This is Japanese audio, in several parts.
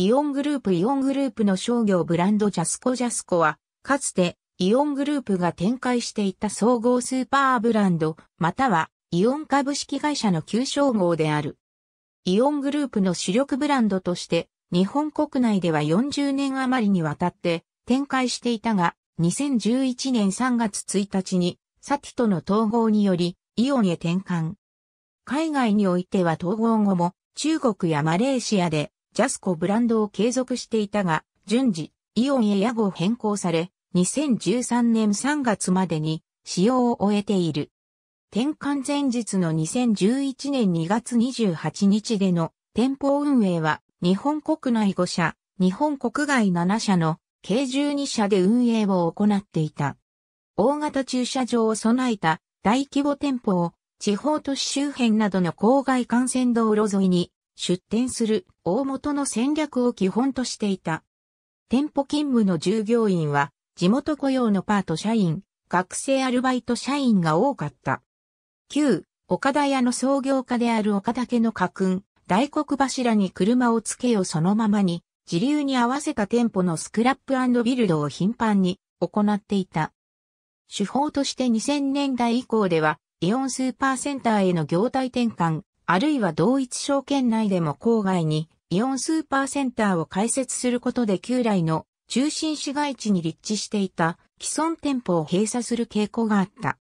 イオングループイオングループの商業ブランドジャスコジャスコは、かつてイオングループが展開していた総合スーパーブランド、またはイオン株式会社の旧称号である。イオングループの主力ブランドとして、日本国内では40年余りにわたって展開していたが、2011年3月1日にサティとの統合によりイオンへ転換。海外においては統合後も中国やマレーシアでジャスコブランドを継続していたが、順次、イオンへ屋号変更され、2013年3月までに使用を終えている。転換前日の2011年2月28日での店舗運営は日本国内5社、日本国外7社の計12社で運営を行っていた。大型駐車場を備えた大規模店舗を地方都市周辺などの郊外幹線道路沿いに出店する大元の戦略を基本としていた。店舗勤務の従業員は地元雇用のパート社員、学生アルバイト社員が多かった。旧、岡田屋の創業家である岡田家の家訓、大黒柱に車をつけよそのままに、自流に合わせた店舗のスクラップビルドを頻繁に行っていた。手法として2000年代以降では、イオンスーパーセンターへの業態転換、あるいは同一証券内でも郊外にイオンスーパーセンターを開設することで旧来の中心市街地に立地していた既存店舗を閉鎖する傾向があった。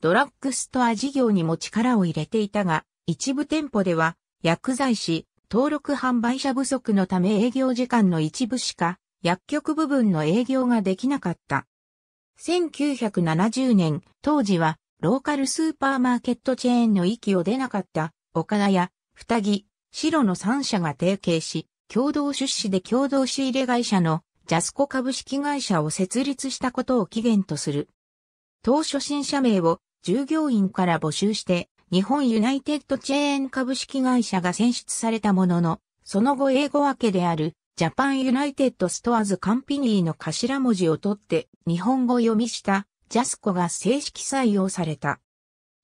ドラッグストア事業にも力を入れていたが、一部店舗では薬剤師、登録販売者不足のため営業時間の一部しか薬局部分の営業ができなかった。1970年、当時はローカルスーパーマーケットチェーンの域を出なかった岡田や、二木、白の三社が提携し、共同出資で共同仕入れ会社のジャスコ株式会社を設立したことを起源とする。当初新社名を従業員から募集して、日本ユナイテッドチェーン株式会社が選出されたものの、その後英語訳であるジャパンユナイテッドストアズカンピニーの頭文字を取って日本語読みしたジャスコが正式採用された。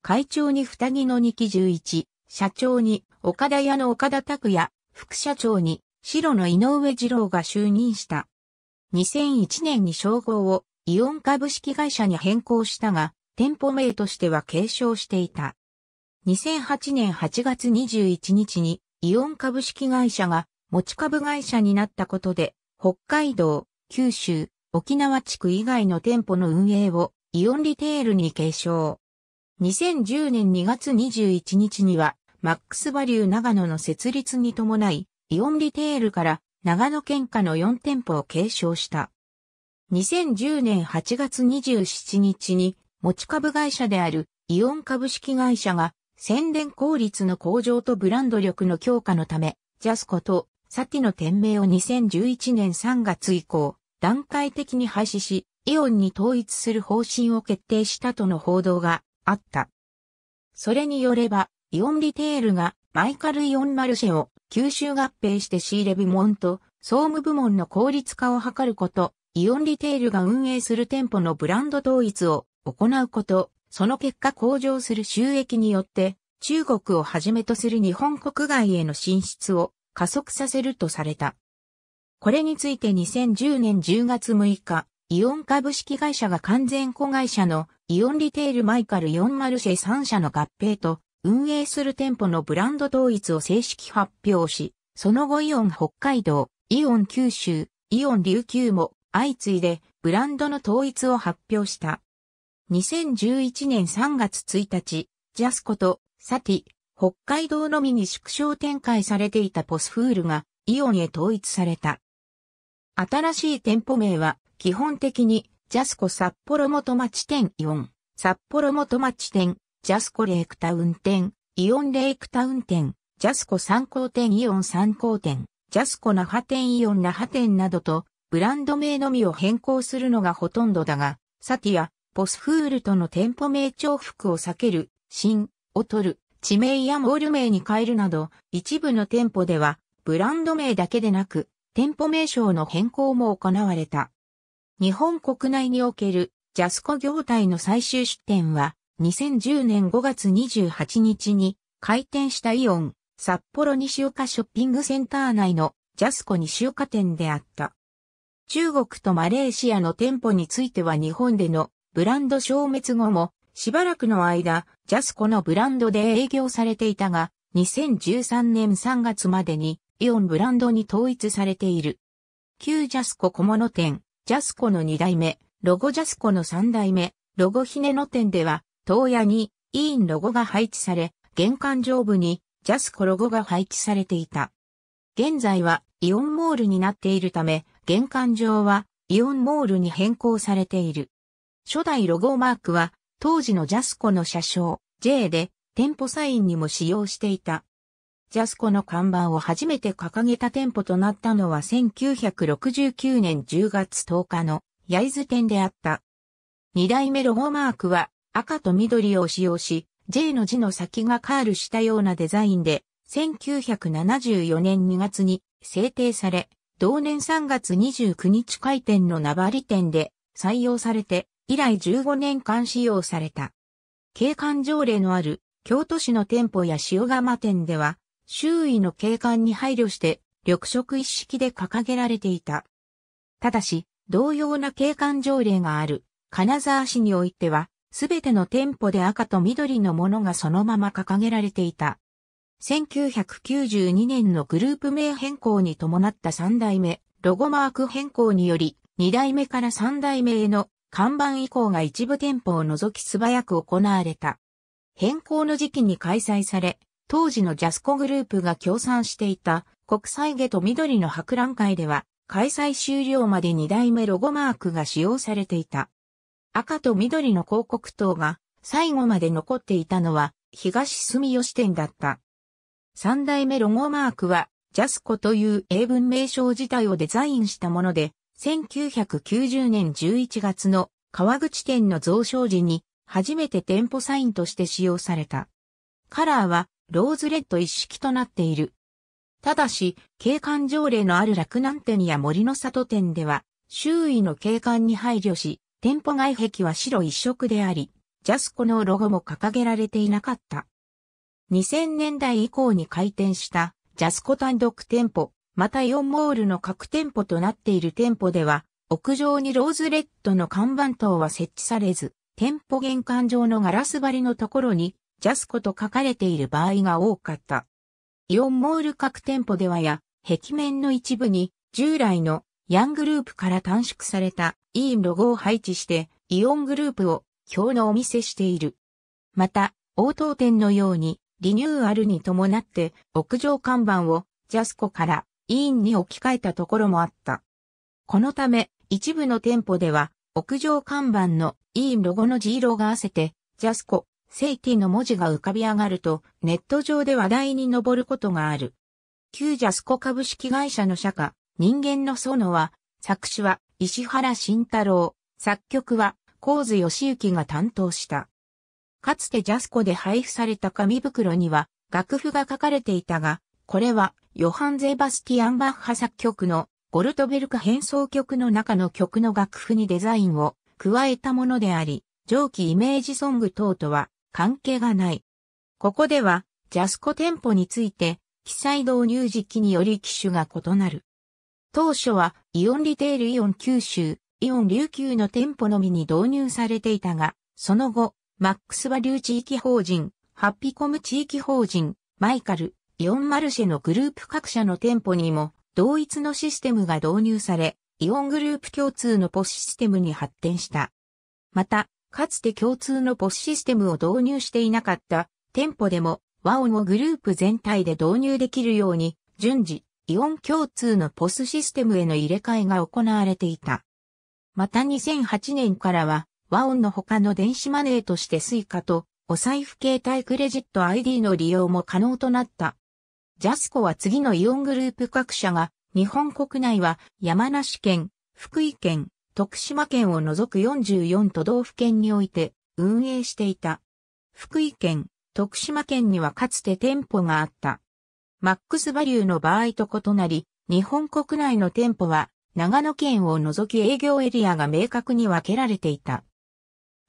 会長に二木の二木十一、社長に岡田屋の岡田拓也、副社長に白の井上二郎が就任した。2001年に称号をイオン株式会社に変更したが、店舗名としては継承していた。2008年8月21日にイオン株式会社が持ち株会社になったことで、北海道、九州、沖縄地区以外の店舗の運営をイオンリテールに継承。2010年2月21日には、マックスバリュー長野の設立に伴い、イオンリテールから長野県下の4店舗を継承した。2010年8月27日に持ち株会社であるイオン株式会社が宣伝効率の向上とブランド力の強化のため、ジャスコとサティの店名を2011年3月以降、段階的に廃止し、イオンに統一する方針を決定したとの報道があった。それによれば、イオンリテールがマイカルイオンマルシェを吸収合併して仕入れ部門と総務部門の効率化を図ること、イオンリテールが運営する店舗のブランド統一を行うこと、その結果向上する収益によって、中国をはじめとする日本国外への進出を加速させるとされた。これについて2010年10月6日、イオン株式会社が完全子会社のイオンリテールマイカル4マルシェ3社の合併と運営する店舗のブランド統一を正式発表し、その後イオン北海道、イオン九州、イオン琉球も相次いでブランドの統一を発表した。2011年3月1日、ジャスコとサティ、北海道のみに縮小展開されていたポスフールがイオンへ統一された。新しい店舗名は基本的にジャスコ札幌元町店イオン、札幌元町店、ジャスコレイクタウン店、イオンレイクタウン店、ジャスコ参考店イオン参考店、ジャスコ那覇店イオン那覇店などと、ブランド名のみを変更するのがほとんどだが、サティア、ポスフールとの店舗名重複を避ける、新、を取る、地名やモール名に変えるなど、一部の店舗では、ブランド名だけでなく、店舗名称の変更も行われた。日本国内におけるジャスコ業態の最終出店は2010年5月28日に開店したイオン札幌西岡ショッピングセンター内のジャスコ西岡店であった。中国とマレーシアの店舗については日本でのブランド消滅後もしばらくの間ジャスコのブランドで営業されていたが2013年3月までにイオンブランドに統一されている。旧ジャスコ小物店、ジャスコの2代目、ロゴジャスコの3代目、ロゴひねの店では、東屋に委員ロゴが配置され、玄関上部にジャスコロゴが配置されていた。現在はイオンモールになっているため、玄関上はイオンモールに変更されている。初代ロゴマークは当時のジャスコの車掌 J で店舗サインにも使用していた。ジャスコの看板を初めて掲げた店舗となったのは1969年10月10日の焼津店であった。二代目ロゴマークは赤と緑を使用し、J の字の先がカールしたようなデザインで、1974年2月に制定され、同年3月29日開店の名張店で採用されて、以来15年間使用された。景観条例のある京都市の店舗や塩釜店では、周囲の景観に配慮して、緑色一式で掲げられていた。ただし、同様な景観条例がある、金沢市においては、すべての店舗で赤と緑のものがそのまま掲げられていた。1992年のグループ名変更に伴った3代目、ロゴマーク変更により、2代目から3代目への看板移行が一部店舗を除き素早く行われた。変更の時期に開催され、当時のジャスコグループが協賛していた国際下と緑の博覧会では開催終了まで2代目ロゴマークが使用されていた。赤と緑の広告塔が最後まで残っていたのは東住吉店だった。三代目ロゴマークはジャスコという英文名称自体をデザインしたもので、1990年11月の川口店の増床時に初めて店舗サインとして使用された。カラーはローズレッド一式となっている。ただし、景観条例のある洛南店や森の里店では、周囲の景観に配慮し、店舗外壁は白一色であり、ジャスコのロゴも掲げられていなかった。2000年代以降に開店したジャスコ単独店舗、またイオンモールの各店舗となっている店舗では、屋上にローズレッドの看板等は設置されず、店舗玄関上のガラス張りのところにジャスコと書かれている場合が多かった。イオンモール各店舗ではや、壁面の一部に従来のヤングループから短縮されたインロゴを配置して、イオングループを表のお見せしている。また、応答店のようにリニューアルに伴って屋上看板をジャスコからイーンに置き換えたところもあった。このため、一部の店舗では屋上看板のイーンロゴの G 色が合わせてジャスコセイティの文字が浮かび上がると、ネット上で話題に上ることがある。旧ジャスコ株式会社の社歌、人間の園は、作詞は石原慎太郎、作曲は神津義行が担当した。かつてジャスコで配布された紙袋には楽譜が書かれていたが、これはヨハン・ゼバスティアン・バッハ作曲のゴルトベルク変奏曲の中の曲の楽譜にデザインを加えたものであり、上記イメージソング等とは関係がない。ここでは、ジャスコ店舗について、記載導入時期により機種が異なる。当初は、イオンリテールイオン九州、イオン琉球の店舗のみに導入されていたが、その後、マックスバリュー地域法人、ハッピコム地域法人、マイカル、イオンマルシェのグループ各社の店舗にも、同一のシステムが導入され、イオングループ共通のポスシステムに発展した。また、かつて共通のポスシステムを導入していなかった店舗でも和音をグループ全体で導入できるように順次、イオン共通の POS システムへの入れ替えが行われていた。また2008年からは和音の他の電子マネーとして Suica とお財布携帯クレジット ID の利用も可能となった。ジャスコは次のイオングループ各社が日本国内は山梨県、福井県、徳島県を除く44都道府県において運営していた。福井県、徳島県にはかつて店舗があった。マックスバリューの場合と異なり、日本国内の店舗は長野県を除き営業エリアが明確に分けられていた。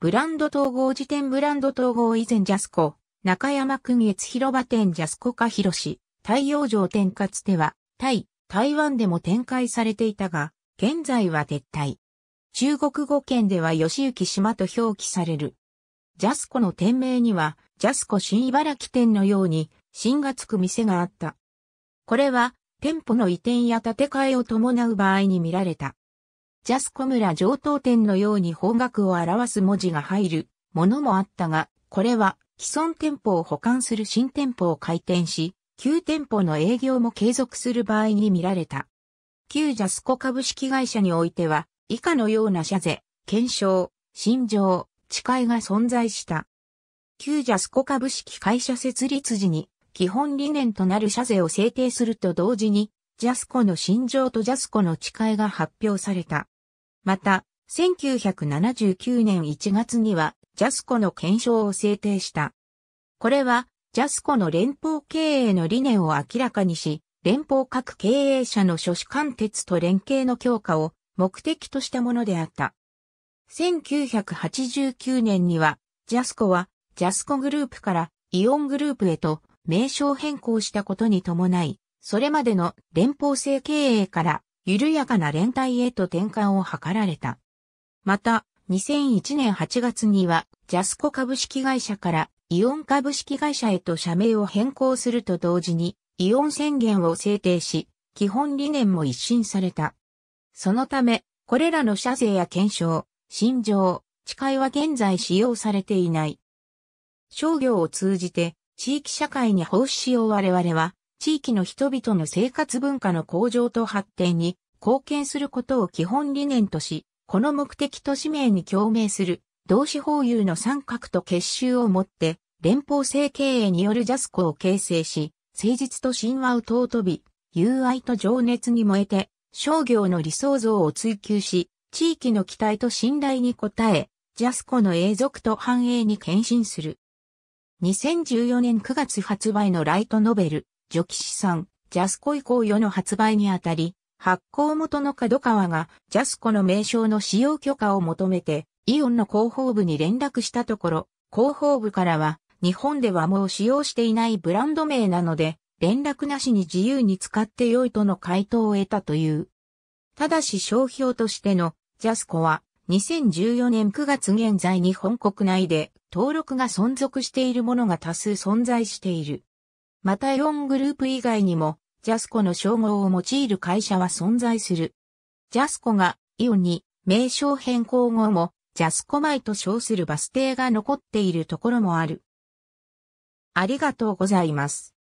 ブランド統合時点ブランド統合以前ジャスコ、中山区月広場店ジャスコか広し、太陽城店かつては、タイ、台湾でも展開されていたが、現在は撤退。中国語圏では吉行島と表記される。ジャスコの店名には、ジャスコ新茨城店のように、新がつく店があった。これは、店舗の移転や建て替えを伴う場合に見られた。ジャスコ村上等店のように方角を表す文字が入るものもあったが、これは既存店舗を保管する新店舗を開店し、旧店舗の営業も継続する場合に見られた。旧ジャスコ株式会社においては、以下のような社税、検証、信条、誓いが存在した。旧ジャスコ株式会社設立時に、基本理念となる社税を制定すると同時に、ジャスコの信条とジャスコの誓いが発表された。また、1979年1月には、ジャスコの検証を制定した。これは、ジャスコの連邦経営の理念を明らかにし、連邦各経営者の諸主貫徹と連携の強化を目的としたものであった。1989年には、ジャスコは、ジャスコグループからイオングループへと名称変更したことに伴い、それまでの連邦制経営から緩やかな連帯へと転換を図られた。また、2001年8月には、ジャスコ株式会社からイオン株式会社へと社名を変更すると同時に、イオン宣言を制定し、基本理念も一新された。そのため、これらの社税や検証、信条、誓いは現在使用されていない。商業を通じて地域社会に奉仕しよう我々は、地域の人々の生活文化の向上と発展に貢献することを基本理念とし、この目的と使命に共鳴する、同志法有の三角と結集をもって、連邦制経営によるジャスコを形成し、誠実と神話を尊び、友愛と情熱に燃えて、商業の理想像を追求し、地域の期待と信頼に応え、ジャスコの永続と繁栄に献身する。2014年9月発売のライトノベル、ジョキシさん、ジャスコ以降世の発売にあたり、発行元の角川がジャスコの名称の使用許可を求めて、イオンの広報部に連絡したところ、広報部からは、日本ではもう使用していないブランド名なので、連絡なしに自由に使って良いとの回答を得たという。ただし商標としてのジャスコは2014年9月現在日本国内で登録が存続しているものが多数存在している。またイオングループ以外にもジャスコの称号を用いる会社は存在する。ジャスコがイオンに名称変更後もジャスコ前と称するバス停が残っているところもある。ありがとうございます。